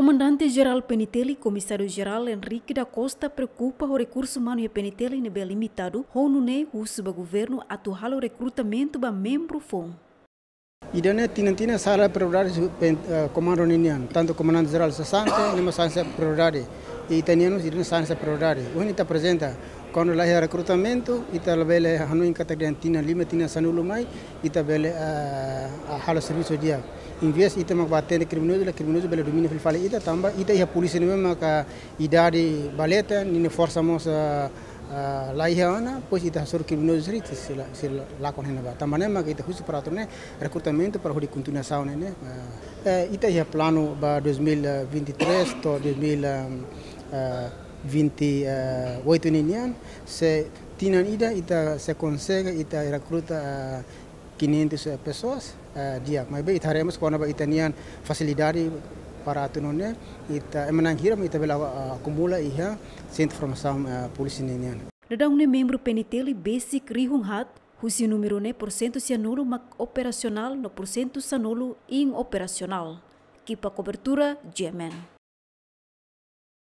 Comandante-Geral Penitelli, Comissário-Geral Henrique da Costa preocupa o recurso humano e Penitelli nebel limitado, honune o governo atual o recrutamento ba membro FOM. tinha tinantina sala prioridade eh, comando ninian, tanto comandante-geral 60, nima sansa prioridade e italianos iriam essa prorare. Onde está presente quando lá é recrutamento, e também é hanu em categoria tina lima tina sanulo mai, e também é eh, a halo serviço dia. Em vez ita mak batendo criminoso, la criminoso bela domina fil fale ita tamba ita a polícia nem a idade baleta, nem força moça lá a ana, pois está sur criminosos ricos se lá lakon hena ba. Também maka ita justo para né recrutamento para a continuação né. Ita ia plano para 2023 ou 2000 28 uh, uh, anos, se tinha ida e se consegue e recruta 500 uh, pessoas dia. Mas bem, teremos quando a italiana facilidade para atunonnya, ita menanghiram ita bela kumula iha sent from some polisi ninian. Dadangune membro peniteli basic rihung hat husi número ne porcento sanolo mak operacional no porcento sanolo in operacional. Kipa cobertura Yemen.